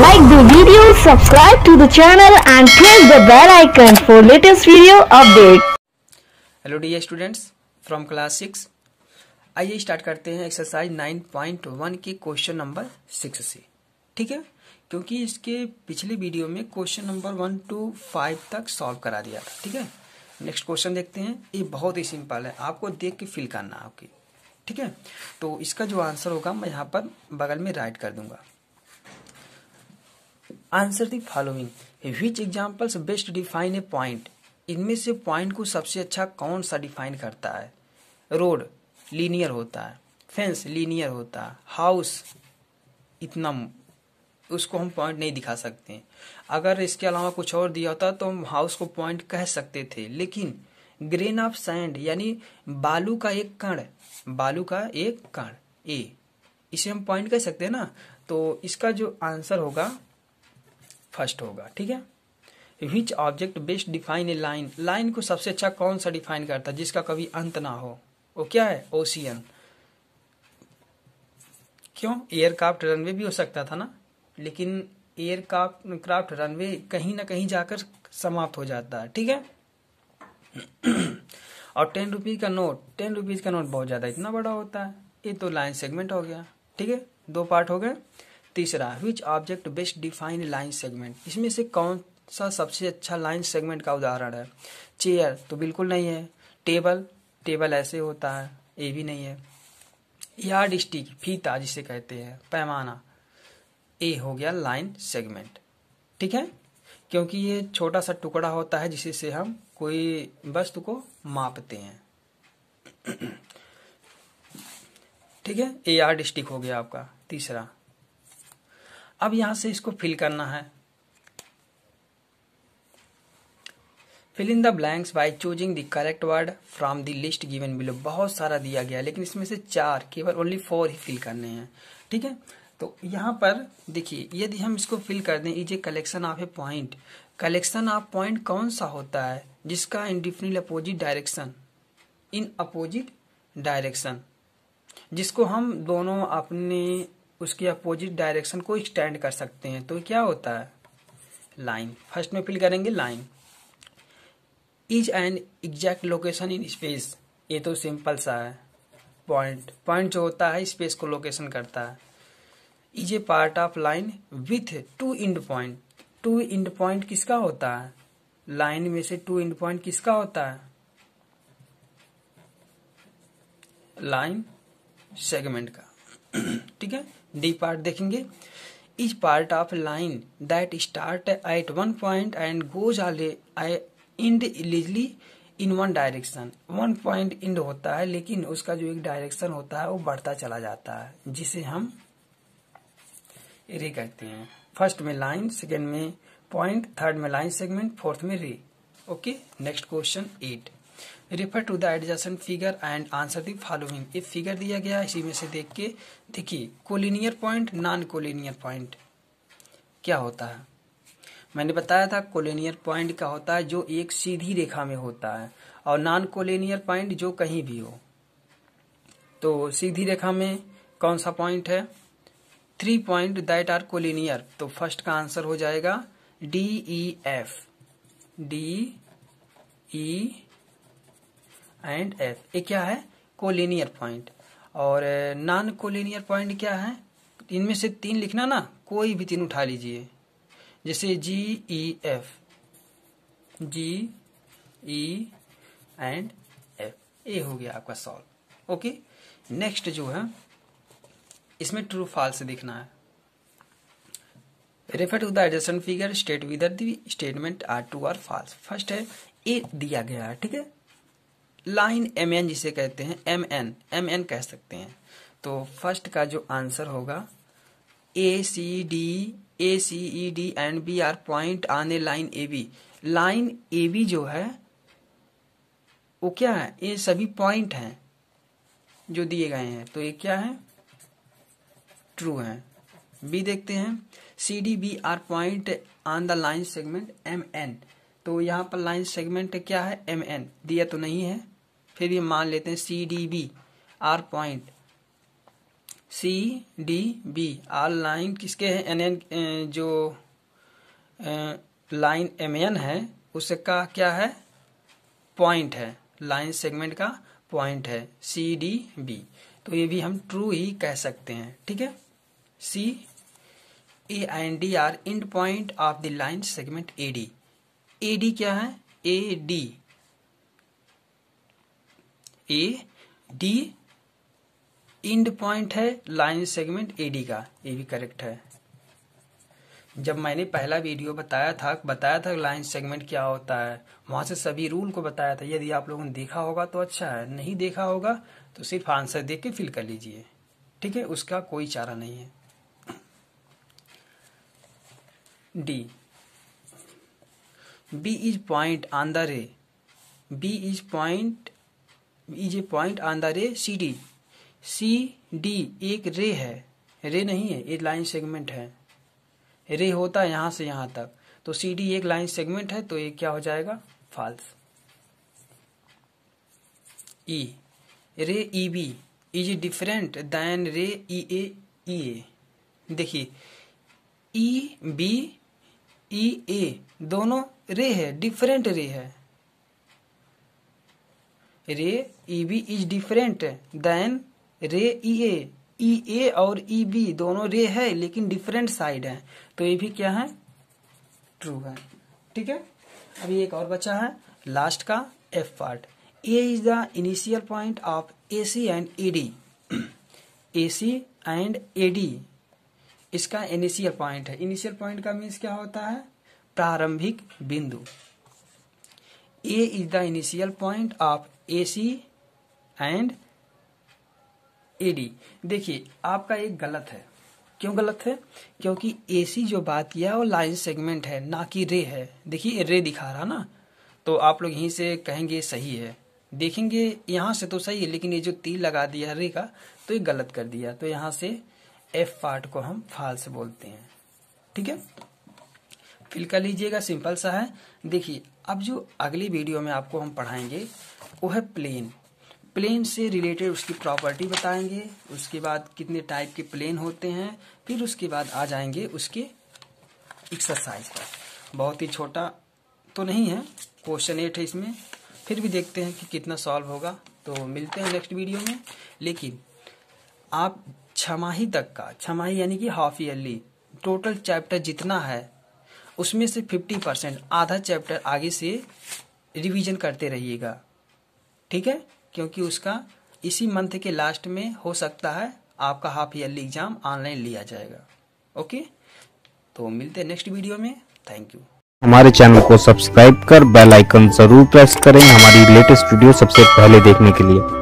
Like the video, subscribe to the channel and press the bell icon for latest video update. hello dear students from class 6 आइए start करते हैं exercise 9.1 के question number six से ठीक है क्योंकि इसके पिछले वीडियो में question number one two five तक सॉल्व करा दिया था ठीक है नेक्स्ट क्वेश्चन देखते हैं ये बहुत ही सिंपल है आपको देख के फिल करना है आपकी ठीक है तो इसका जो आंसर होगा मैं यहाँ पर बगल में राइट कर दूंगा answer the following which examples best define a point इनमें से पॉइंट को सबसे अच्छा कौन सा डिफाइन करता है रोड लीनियर होता है फेंस लीनियर होता है हाउस इतना उसको हम पॉइंट नहीं दिखा सकते अगर इसके अलावा कुछ और दिया होता तो हम हाउस को पॉइंट कह सकते थे लेकिन ग्रेन ऑफ सैंड यानी बालू का एक कण बालू का एक कण ए इसे हम पॉइंट कह सकते हैं ना तो इसका जो आंसर होगा फर्स्ट होगा ठीक है which object best define a line line को सबसे अच्छा कौन सा डिफाइन करता है जिसका कभी अंत ना हो वो क्या है ओशियन क्यों एयरक्राफ्ट रनवे भी हो सकता था ना लेकिन एयरक्राफ्ट क्राफ्ट रनवे कहीं ना कहीं जाकर समाप्त हो जाता है ठीक है और टेन रुपीज का नोट टेन रुपीज का नोट बहुत ज्यादा इतना बड़ा होता है ये तो लाइन सेगमेंट हो गया ठीक है दो पार्ट हो गए तीसरा which object best define line segment इसमें से कौन सा सबसे अच्छा लाइन सेगमेंट का उदाहरण है चेयर तो बिल्कुल नहीं है टेबल टेबल ऐसे होता है ये भी नहीं है यार्ड स्टिक फीता जिसे कहते हैं पैमाना ए हो गया लाइन सेगमेंट ठीक है क्योंकि ये छोटा सा टुकड़ा होता है से हम कोई वस्तु को मापते हैं ठीक है ए यार्ड स्टिक हो गया आपका तीसरा अब यहां से इसको फिल करना है fill in the blanks by choosing the correct word from the list given below बहुत सारा दिया गया लेकिन इसमें से चार केवल ओनली फोर ही फिल करने हैं ठीक है तो यहां पर देखिए यदि हम इसको फिल कर दें is a collection of a point collection of point कौन सा होता है जिसका indefinitely opposite direction in opposite direction जिसको हम दोनों अपने उसकी अपोजिट डायरेक्शन को एक्सटेंड कर सकते हैं तो क्या होता है लाइन फर्स्ट में फिल करेंगे line is an exact location in space ये तो सिंपल सा है पॉइंट पॉइंट जो होता है स्पेस को लोकेशन करता है is a part of line with two end point two end point किसका होता है लाइन में से टू इंड पॉइंट किसका होता है लाइन सेगमेंट का ठीक है डी पार्ट देखेंगे is part of line that start at one point and goes all endlessly in one direction one point end होता है लेकिन उसका जो एक डायरेक्शन होता है वो बढ़ता चला जाता है जिसे हम रे कहते हैं फर्स्ट में लाइन सेकेंड में पॉइंट थर्ड में लाइन सेगमेंट फोर्थ में ray okay next question eight refer to the adjacent figure and answer the following ये फिगर दिया गया है इसी में से देख के देखिए collinear point non collinear point क्या होता है मैंने बताया था कोलिनियर पॉइंट का होता है जो एक सीधी रेखा में होता है और नॉन कोलिनियर पॉइंट जो कहीं भी हो तो सीधी रेखा में कौन सा पॉइंट है three point that are collinear तो फर्स्ट का आंसर हो जाएगा D E F D E e, and F ये क्या है कोलिनियर पॉइंट और नॉन कोलिनियर पॉइंट क्या है इनमें से तीन लिखना ना कोई भी तीन उठा लीजिए जैसे G E F G E and F A हो गया आपका सॉल्व ओके नेक्स्ट जो है इसमें ट्रू फॉल्स दिखना है refer to the adjacent figure state whether the statement are true और फॉल्स फर्स्ट है ए दिया गया है ठीक है लाइन एम एन जिसे कहते हैं एम एन एम एन कह सकते हैं तो फर्स्ट का जो आंसर होगा A C D A C E D and B are point on a line A B line A B जो है वो क्या है ये सभी पॉइंट हैं जो दिए गए हैं तो ये क्या है ट्रू है बी देखते हैं C D B are point on the line segment M N तो यहाँ पर लाइन सेगमेंट क्या है एम एन दिया तो नहीं है फिर ये मान लेते हैं C D B are point C D B are line किसके हैं एन एन जो लाइन एम एन है उसका क्या है पॉइंट है लाइन सेगमेंट का पॉइंट है सी डी बी तो ये भी हम ट्रू ही कह सकते हैं ठीक है C and D are end point of the line segment A D A D क्या है A D A D end point है लाइन सेगमेंट एडी का ये भी करेक्ट है जब मैंने पहला वीडियो बताया था बताया था लाइन सेगमेंट क्या होता है वहां से सभी रूल को बताया था यदि आप लोगों ने देखा होगा तो अच्छा है नहीं देखा होगा तो सिर्फ आंसर देख के फिल कर लीजिए ठीक है उसका कोई चारा नहीं है D B is point on the ray B is point is a point on the ray C D C D एक रे है रे नहीं है ये लाइन सेगमेंट है रे होता है यहां से यहां तक तो सी डी एक लाइन सेगमेंट है तो ये क्या हो जाएगा false E ray E B is different than ray E ए ई ए देखिए ई बी ई ए दोनों रे है डिफरेंट रे है ray E B is different than ray E ए ई ए और ई बी दोनों रे है लेकिन डिफरेंट साइड है तो ये भी क्या है ट्रू है ठीक है अभी एक और बचा है लास्ट का F part A is the initial point of A C and A D A C and A D इसका इनिशियल पॉइंट है इनिशियल पॉइंट का मीन्स क्या होता है प्रारंभिक बिंदु A is the initial point of AC and AD देखिए आपका एक गलत है क्यों गलत है क्योंकि सी जो बात किया वो लाइन सेगमेंट है ना कि रे है देखिए रे दिखा रहा ना तो आप लोग यहीं से कहेंगे सही है देखेंगे यहां से तो सही है लेकिन ये जो ती लगा दिया रे का तो ये गलत कर दिया तो यहाँ से एफ पार्ट को हम फाल्स बोलते हैं ठीक है फिल कर लीजिएगा सिंपल सा है देखिए अब जो अगली वीडियो में आपको हम पढ़ाएंगे वो है प्लेन प्लेन से रिलेटेड उसकी प्रॉपर्टी बताएंगे उसके बाद कितने टाइप के प्लेन होते हैं फिर उसके बाद आ जाएंगे उसके एक्सरसाइज पर बहुत ही छोटा तो नहीं है क्वेश्चन एट है इसमें फिर भी देखते हैं कि कितना सॉल्व होगा तो मिलते हैं नेक्स्ट वीडियो में लेकिन आप छमाही तक का छमाही यानी कि हाफ ईयरली टोटल चैप्टर जितना है उसमें से फिफ्टी परसेंट आधा चैप्टर आगे से रिवीजन करते रहिएगा ठीक है क्योंकि उसका इसी मंथ के लास्ट में हो सकता है आपका हाफ ईयरली एग्जाम ऑनलाइन लिया जाएगा ओके तो मिलते हैं नेक्स्ट वीडियो में थैंक यू हमारे चैनल को सब्सक्राइब कर बेल आइकन जरूर प्रेस करें हमारी लेटेस्ट वीडियो सबसे पहले देखने के लिए